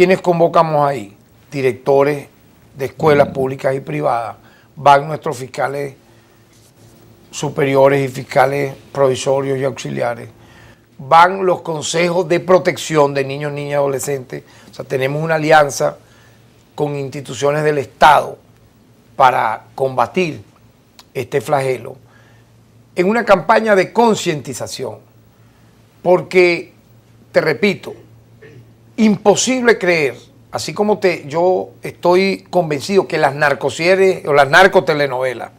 ¿Quiénes convocamos ahí? Directores de escuelas mm. públicas y privadas. Van nuestros fiscales superiores y fiscales provisorios y auxiliares. Van los consejos de protección de niños, niñas y adolescentes. O sea, tenemos una alianza con instituciones del Estado para combatir este flagelo en una campaña de concientización. Porque, te repito, imposible creer, así como te, yo estoy convencido que las narcosieres o las narcotelenovelas,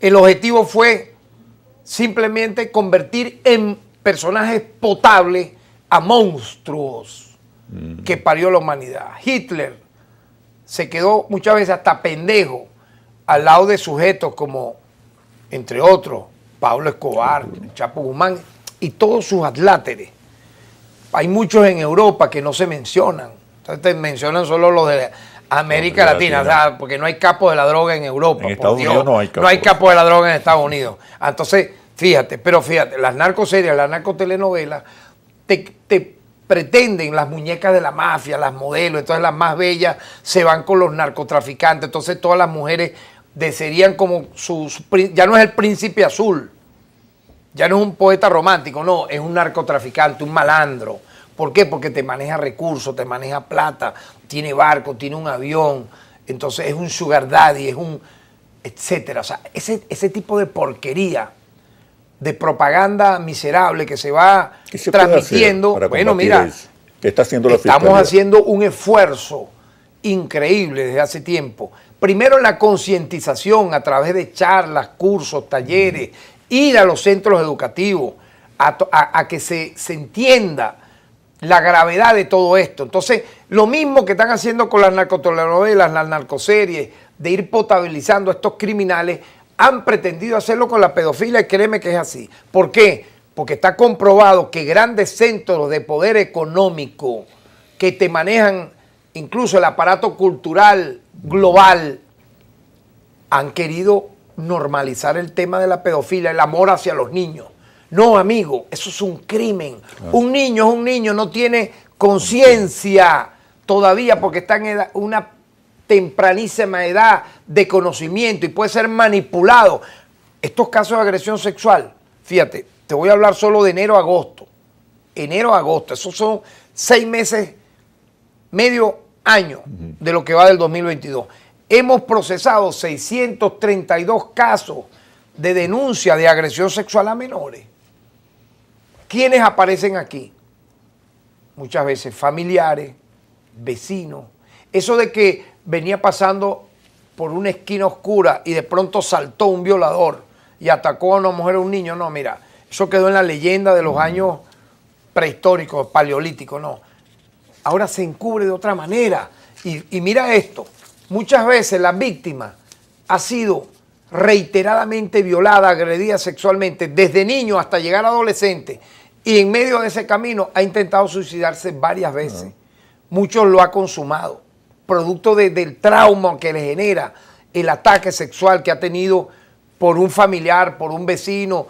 el objetivo fue simplemente convertir en personajes potables a monstruos que parió la humanidad. Hitler se quedó muchas veces hasta pendejo al lado de sujetos como, entre otros, Pablo Escobar, Chapo Guzmán y todos sus adláteres hay muchos en Europa que no se mencionan. Entonces te mencionan solo los de América Latina, O sea, porque no hay capo de la droga en Europa. En no hay capo de la droga en Estados Unidos. Entonces, fíjate, pero fíjate, las narcoseries, las narcotelenovelas, te, te pretenden las muñecas de la mafia, las modelos, entonces las más bellas se van con los narcotraficantes, entonces todas las mujeres desearían como sus... ya no es el príncipe azul, ya no es un poeta romántico, no, es un narcotraficante, un malandro. ¿Por qué? Porque te maneja recursos, te maneja plata, tiene barco, tiene un avión, entonces es un sugar daddy, es un etcétera. O sea, ese, tipo de porquería, de propaganda miserable que se va transmitiendo. Bueno, mira, está haciendo estamos haciendo un esfuerzo increíble desde hace tiempo. Primero la concientización a través de charlas, cursos, talleres, ir a los centros educativos, a, que se, se entienda la gravedad de todo esto. Entonces, lo mismo que están haciendo con las narcotelenovelas, las narcoseries, de ir potabilizando a estos criminales, han pretendido hacerlo con la pedofilia y créeme que es así. ¿Por qué? Porque está comprobado que grandes centros de poder económico que te manejan incluso el aparato cultural global han querido normalizar el tema de la pedofilia, el amor hacia los niños. No, amigo, eso es un crimen. Un niño es un niño, no tiene conciencia todavía porque está en una tempranísima edad de conocimiento y puede ser manipulado. Estos casos de agresión sexual, fíjate, te voy a hablar solo de enero a agosto. Enero a agosto, esos son seis meses, medio año de lo que va del 2022 hemos procesado 632 casos de denuncia de agresión sexual a menores. ¿Quiénes aparecen aquí? Muchas veces familiares, vecinos. Eso de que venía pasando por una esquina oscura y de pronto saltó un violador y atacó a una mujer o a un niño, no, mira, eso quedó en la leyenda de los mm. años prehistóricos, paleolíticos, no. Ahora se encubre de otra manera. y mira esto, Muchas veces la víctima ha sido reiteradamente violada, agredida sexualmente desde niño hasta llegar a adolescente y en medio de ese camino ha intentado suicidarse varias veces. Muchos lo ha consumado, producto del trauma que le genera el ataque sexual que ha tenido por un familiar, por un vecino,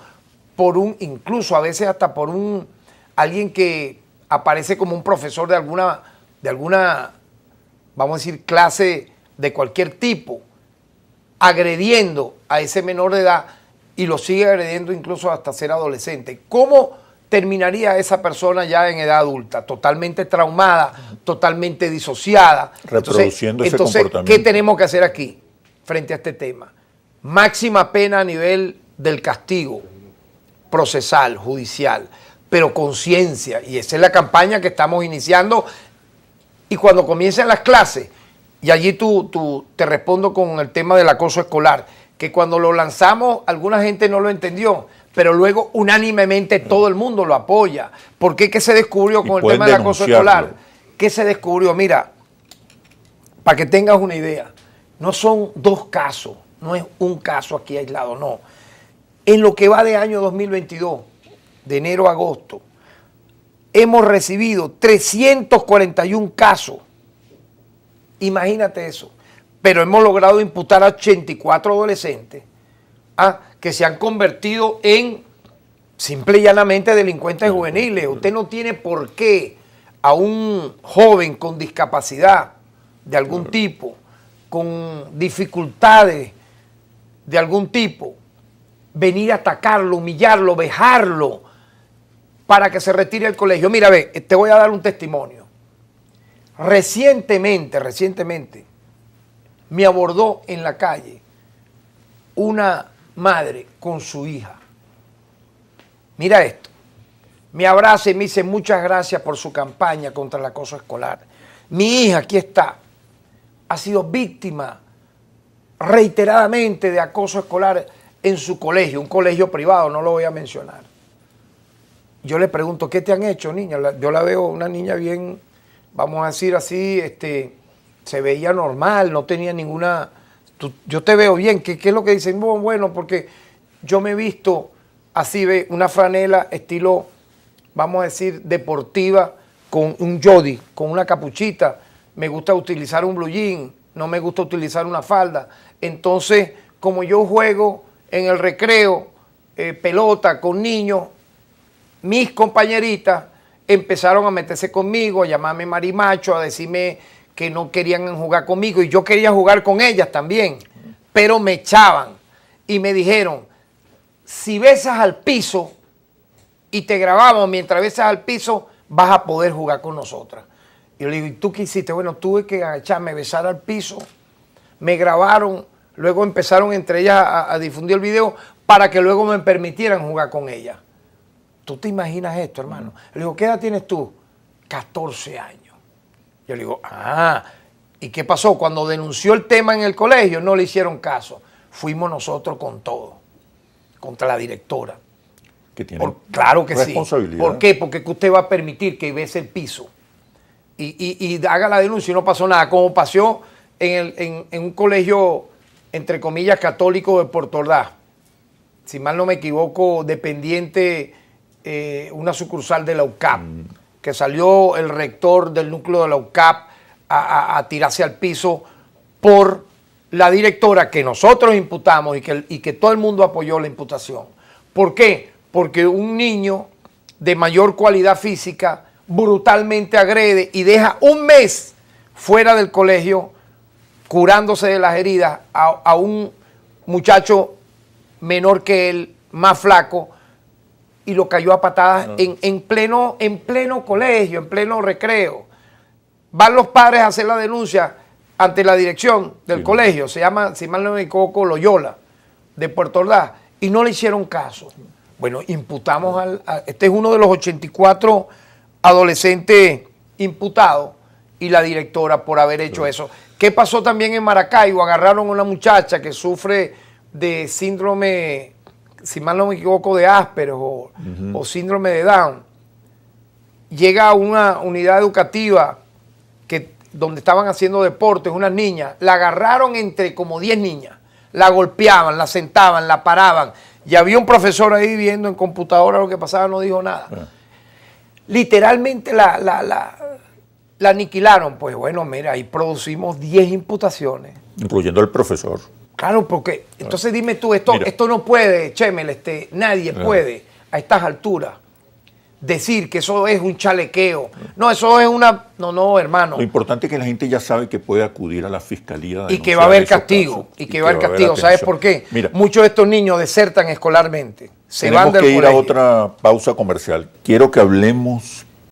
por un incluso a veces hasta por un alguien que aparece como un profesor de alguna de alguna vamos a decir clase de cualquier tipo agrediendo a ese menor de edad y lo sigue agrediendo incluso hasta ser adolescente. ¿Cómo terminaría esa persona ya en edad adulta? Totalmente traumada, totalmente disociada. Reproduciendo ese comportamiento. ¿Qué tenemos que hacer aquí frente a este tema? Máxima pena a nivel del castigo procesal, judicial, pero conciencia. Y esa es la campaña que estamos iniciando. Y cuando comiencen las clases, y allí tú, te respondo con el tema del acoso escolar, que cuando lo lanzamos alguna gente no lo entendió, pero luego unánimemente todo el mundo lo apoya. ¿Por qué ¿Qué se descubrió con el tema del acoso escolar? ¿Qué se descubrió? Mira, para que tengas una idea, no son dos casos, no es un caso aquí aislado, no. En lo que va de año 2022, de enero a agosto, hemos recibido 341 casos Imagínate eso. Pero hemos logrado imputar a 84 adolescentes a ¿ah? que se han convertido en simple y llanamente delincuentes juveniles. Usted no tiene por qué a un joven con discapacidad de algún tipo, con dificultades de algún tipo, venir a atacarlo, humillarlo, vejarlo para que se retire del colegio. Mira, ve, te voy a dar un testimonio. Recientemente, recientemente, me abordó en la calle una madre con su hija. Mira esto. Me abraza y me dice muchas gracias por su campaña contra el acoso escolar. Mi hija, aquí está, ha sido víctima reiteradamente de acoso escolar en su colegio, un colegio privado, no lo voy a mencionar. Yo le pregunto, ¿qué te han hecho, niña? Yo la veo una niña bien vamos a decir así, este, se veía normal, no tenía ninguna... yo te veo bien, ¿qué, es lo que dicen? Bueno, porque yo me he visto así, ve, una franela estilo, vamos a decir, deportiva, con un jodi, con una capuchita, me gusta utilizar un blue jean, no me gusta utilizar una falda. Entonces, como yo juego en el recreo, eh, pelota con niños, mis compañeritas empezaron a meterse conmigo, a llamarme marimacho, a decirme que no querían jugar conmigo y yo quería jugar con ellas también, pero me echaban y me dijeron, si besas al piso y te grabamos mientras besas al piso, vas a poder jugar con nosotras. Y yo le digo, ¿y tú qué hiciste? Bueno, tuve que agacharme, besar al piso, me grabaron, luego empezaron entre ellas a, a difundir el video para que luego me permitieran jugar con ellas. ¿Tú te imaginas esto, hermano? Le digo, ¿qué edad tienes tú? 14 años. Yo le digo, ah, ¿y qué pasó? Cuando denunció el tema en el colegio, no le hicieron caso. Fuimos nosotros con todo, contra la directora. Que tiene claro que sí. ¿Por qué? Porque usted va a permitir que ves el piso y, haga la denuncia y no pasó nada, como pasó en, un colegio, entre comillas, católico de Portolá, Si mal no me equivoco, dependiente eh, una sucursal de la UCAP, mm. que salió el rector del núcleo de la UCAP a, tirarse al piso por la directora que nosotros imputamos y que, que todo el mundo apoyó la imputación. ¿Por qué? Porque un niño de mayor cualidad física brutalmente agrede y deja un mes fuera del colegio curándose de las heridas a, a un muchacho menor que él, más flaco, y lo cayó a patadas en, en, pleno, en pleno colegio, en pleno recreo. Van los padres a hacer la denuncia ante la dirección del colegio, se llama, si mal no me Loyola, de Puerto Ordaz, y no le hicieron caso. Bueno, imputamos al... este es uno de los 84 adolescentes imputados y la directora por haber hecho eso. ¿Qué pasó también en Maracaibo? Agarraron a una muchacha que sufre de síndrome si mal no me equivoco, de Asperger o, síndrome de Down, llega a una unidad educativa que, donde estaban haciendo deportes unas niñas, la agarraron entre como 10 niñas, la golpeaban, la sentaban, la paraban, y había un profesor ahí viendo en computadora lo que pasaba, no dijo nada. Ah. Literalmente la, la, la aniquilaron. Pues bueno, mira, ahí producimos 10 imputaciones. Incluyendo el profesor. Claro, porque entonces dime tú, esto, esto no puede, Chemel, este, nadie puede a estas alturas decir que eso es un chalequeo. No, eso es una... No, no, hermano. Lo importante es que la gente ya sabe que puede acudir a la fiscalía. y que va a haber castigo. y, que va a haber castigo. ¿Sabes por qué? Mira, Muchos de estos niños desertan escolarmente. Se van del que ir a otra pausa comercial. Quiero que hablemos